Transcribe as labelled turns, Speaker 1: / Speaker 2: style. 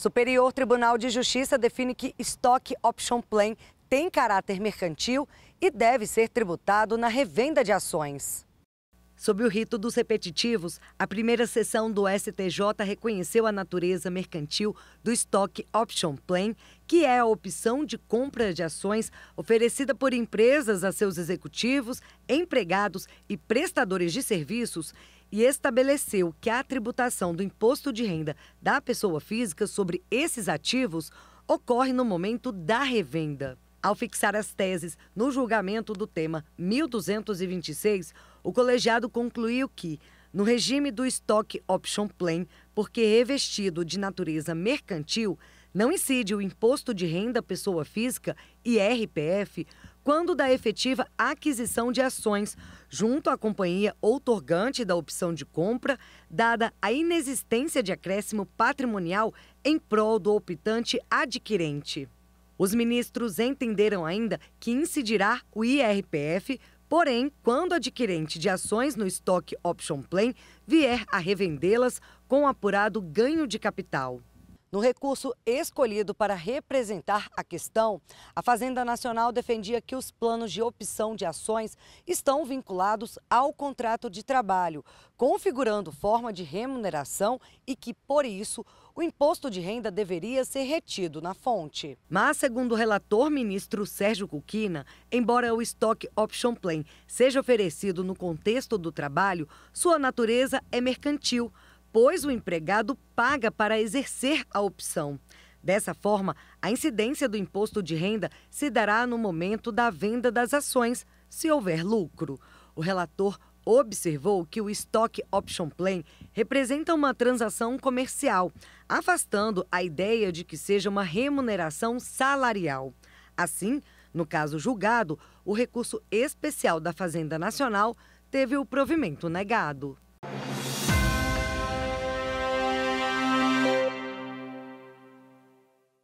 Speaker 1: Superior Tribunal de Justiça define que Stock Option Plan tem caráter mercantil e deve ser tributado na revenda de ações. Sob o rito dos repetitivos, a primeira sessão do STJ reconheceu a natureza mercantil do Stock Option Plan, que é a opção de compra de ações oferecida por empresas a seus executivos, empregados e prestadores de serviços, e estabeleceu que a tributação do imposto de renda da pessoa física sobre esses ativos ocorre no momento da revenda. Ao fixar as teses no julgamento do tema 1226, o colegiado concluiu que, no regime do estoque option plan, porque revestido de natureza mercantil, não incide o imposto de renda pessoa física (IRPF) quando da efetiva aquisição de ações junto à companhia outorgante da opção de compra, dada a inexistência de acréscimo patrimonial em prol do optante adquirente. Os ministros entenderam ainda que incidirá o IRPF, porém, quando adquirente de ações no estoque Option Plan vier a revendê-las com apurado ganho de capital. No recurso escolhido para representar a questão, a Fazenda Nacional defendia que os planos de opção de ações estão vinculados ao contrato de trabalho, configurando forma de remuneração e que, por isso, o imposto de renda deveria ser retido na fonte. Mas, segundo o relator ministro Sérgio Cuquina, embora o Stock Option Plan seja oferecido no contexto do trabalho, sua natureza é mercantil pois o empregado paga para exercer a opção. Dessa forma, a incidência do imposto de renda se dará no momento da venda das ações, se houver lucro. O relator observou que o Stock Option Plan representa uma transação comercial, afastando a ideia de que seja uma remuneração salarial. Assim, no caso julgado, o recurso especial da Fazenda Nacional teve o provimento negado.